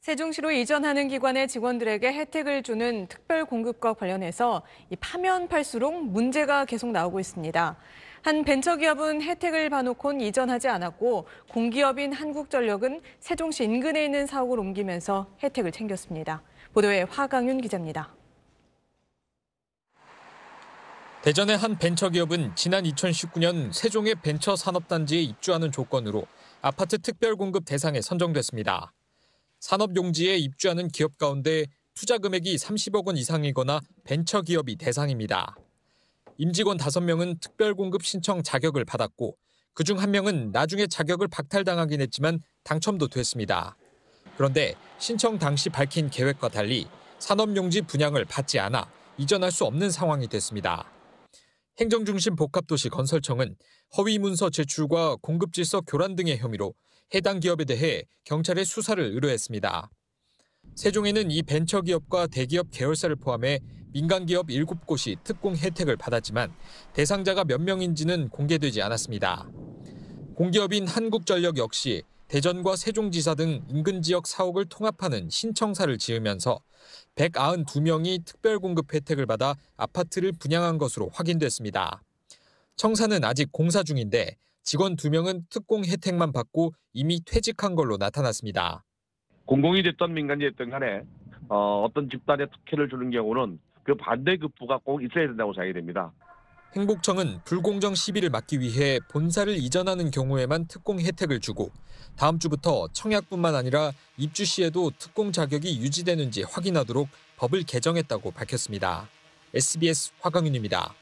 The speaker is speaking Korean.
세종시로 이전하는 기관의 직원들에게 혜택을 주는 특별공급과 관련해서 파면 팔수록 문제가 계속 나오고 있습니다. 한 벤처기업은 혜택을 봐놓곤 이전하지 않았고 공기업인 한국전력은 세종시 인근에 있는 사옥을 옮기면서 혜택을 챙겼습니다. 보도에 화강윤 기자입니다. 대전의 한 벤처기업은 지난 2019년 세종의 벤처 산업단지에 입주하는 조건으로 아파트 특별공급 대상에 선정됐습니다. 산업용지에 입주하는 기업 가운데 투자 금액이 30억 원 이상이거나 벤처 기업이 대상입니다. 임직원 5명은 특별공급 신청 자격을 받았고 그 중 1명은 나중에 자격을 박탈당하긴 했지만 당첨도 됐습니다. 그런데 신청 당시 밝힌 계획과 달리 산업용지 분양을 받지 않아 이전할 수 없는 상황이 됐습니다. 행정중심 복합도시 건설청은 허위 문서 제출과 공급질서 교란 등의 혐의로 해당 기업에 대해 경찰에 수사를 의뢰했습니다. 세종에는 이 벤처기업과 대기업 계열사를 포함해 민간기업 7곳이 특공 혜택을 받았지만 대상자가 몇 명인지는 공개되지 않았습니다. 공기업인 한국전력 역시 대전과 세종지사 등 인근 지역 사옥을 통합하는 신청사를 지으면서 192명이 특별공급 혜택을 받아 아파트를 분양한 것으로 확인됐습니다. 청사는 아직 공사 중인데 직원 2명은 특공 혜택만 받고 이미 퇴직한 걸로 나타났습니다. 공공이 됐던 민간이 됐던 간에 어, 떤 집단에 특혜를 주는 경우는 그 반대 급부가 꼭 있어야 된다고 생각이 됩니다. 행복청은 불공정 시비를 막기 위해 본사를 이전하는 경우에만 특공 혜택을 주고 다음 주부터 청약뿐만 아니라 입주 시에도 특공 자격이 유지되는지 확인하도록 법을 개정했다고 밝혔습니다. SBS 화강윤입니다.